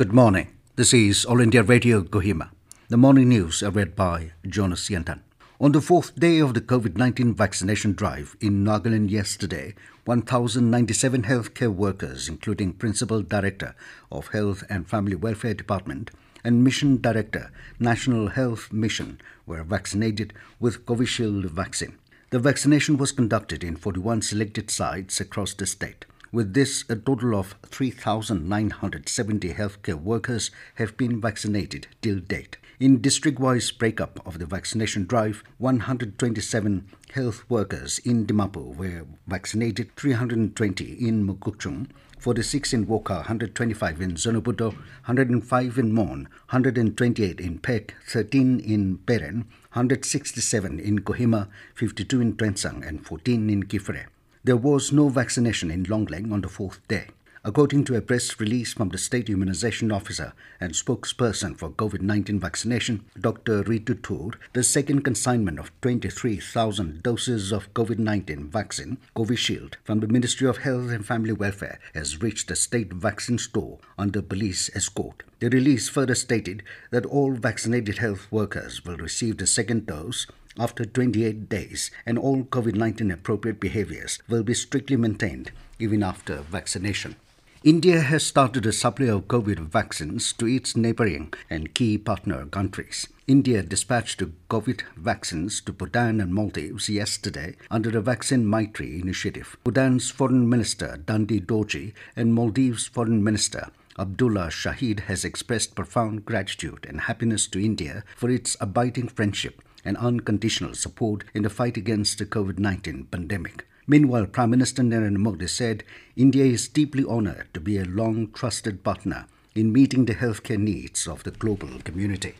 Good morning. This is All India Radio Kohima. The morning news are read by Jonas Yentan. On the fourth day of the COVID 19 vaccination drive in Nagaland yesterday, 1,097 healthcare workers, including Principal Director of Health and Family Welfare Department and Mission Director, National Health Mission, were vaccinated with Covishield vaccine. The vaccination was conducted in 41 selected sites across the state. With this, a total of 3,970 healthcare workers have been vaccinated till date. In district wise breakup of the vaccination drive, 127 health workers in Dimapu were vaccinated, 320 in Mukuchum, 46 in Woka, 125 in Zonobuto, 105 in Mon, 128 in Pek, 13 in Peren, 167 in Kohima, 52 in Trensang, and 14 in Kifre. There was no vaccination in Longlang on the fourth day, according to a press release from the state immunization officer and spokesperson for COVID 19 vaccination, Dr. Ritu Tour. The second consignment of 23,000 doses of COVID 19 vaccine, Covishield, from the Ministry of Health and Family Welfare has reached the state vaccine store under police escort. The release further stated that all vaccinated health workers will receive the second dose after 28 days, and all COVID 19 appropriate behaviors will be strictly maintained even after vaccination. India has started a supply of COVID vaccines to its neighboring and key partner countries. India dispatched COVID vaccines to Bhutan and Maldives yesterday under the Vaccine Maitri initiative. Bhutan's Foreign Minister Dandi Doji and Maldives Foreign Minister Abdullah Shahid has expressed profound gratitude and happiness to India for its abiding friendship and unconditional support in the fight against the COVID 19 pandemic. Meanwhile, Prime Minister Narendra Modi said India is deeply honored to be a long trusted partner in meeting the healthcare needs of the global community.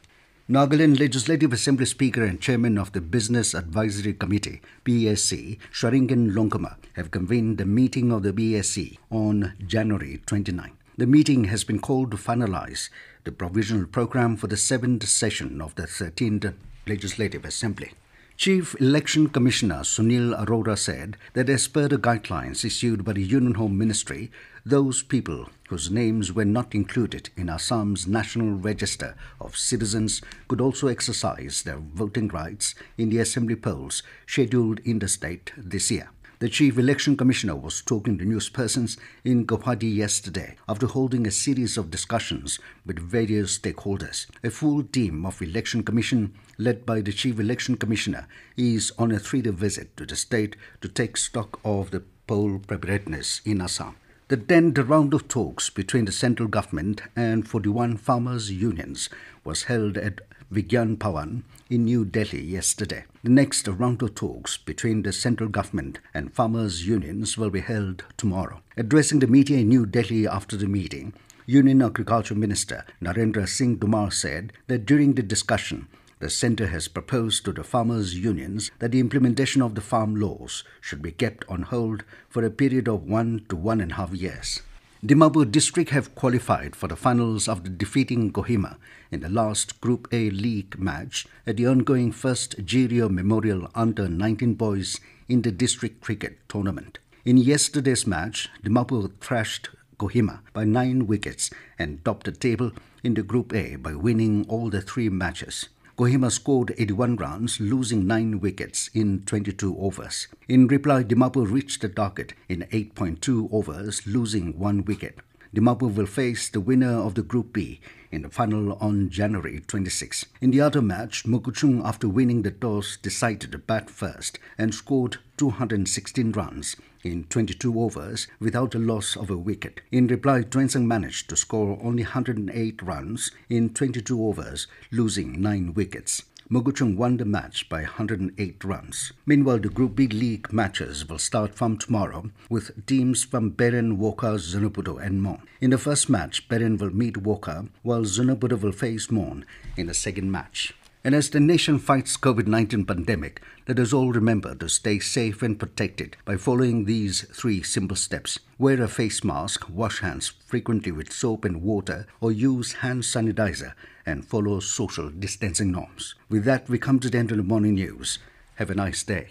Nagaland Legislative Assembly Speaker and Chairman of the Business Advisory Committee, BSC, Sharingan Lonkama, have convened the meeting of the BSC on January 29. The meeting has been called to finalise the provisional programme for the seventh session of the 13th Legislative Assembly. Chief Election Commissioner Sunil Arora said that, as per the guidelines issued by the Union Home Ministry, those people whose names were not included in Assam's National Register of Citizens could also exercise their voting rights in the assembly polls scheduled in the state this year. The Chief Election Commissioner was talking to newspersons in Guwahati yesterday after holding a series of discussions with various stakeholders. A full team of Election Commission, led by the Chief Election Commissioner, is on a three-day visit to the state to take stock of the poll preparedness in Assam. The tenth round of talks between the central government and 41 farmers' unions was held at Vigyan Pawan in New Delhi yesterday. The next round of talks between the central government and farmers' unions will be held tomorrow. Addressing the media in New Delhi after the meeting, Union Agriculture Minister Narendra Singh Dumar said that during the discussion, the centre has proposed to the farmers' unions that the implementation of the farm laws should be kept on hold for a period of one to one and a half years. Dimapur district have qualified for the finals after defeating Kohima in the last Group A league match at the ongoing first Jirio Memorial Under 19 Boys in the District Cricket Tournament. In yesterday's match, Dimapur thrashed Kohima by 9 wickets and topped the table in the Group A by winning all the three matches. Kohima scored 81 runs, losing 9 wickets in 22 overs. In reply, Dimapur reached the target in 8.2 overs, losing 1 wicket. Dimapur will face the winner of the Group B in the final on January 26. In the other match, Mukuchung, after winning the toss, decided to bat first and scored 216 runs in 22 overs without a loss of a wicket. In reply, Twensang managed to score only 108 runs in 22 overs, losing 9 wickets. Muguchung won the match by 108 runs. Meanwhile, the Group B League matches will start from tomorrow with teams from Beren, Woka, Zunupudo, and Mon. In the first match, Beren will meet Woka, while Zunupudo will face Mon in the second match. And as the nation fights COVID-19 pandemic, let us all remember to stay safe and protected by following these three simple steps. Wear a face mask, wash hands frequently with soap and water, or use hand sanitizer and follow social distancing norms. With that, we come to the end of the morning news. Have a nice day.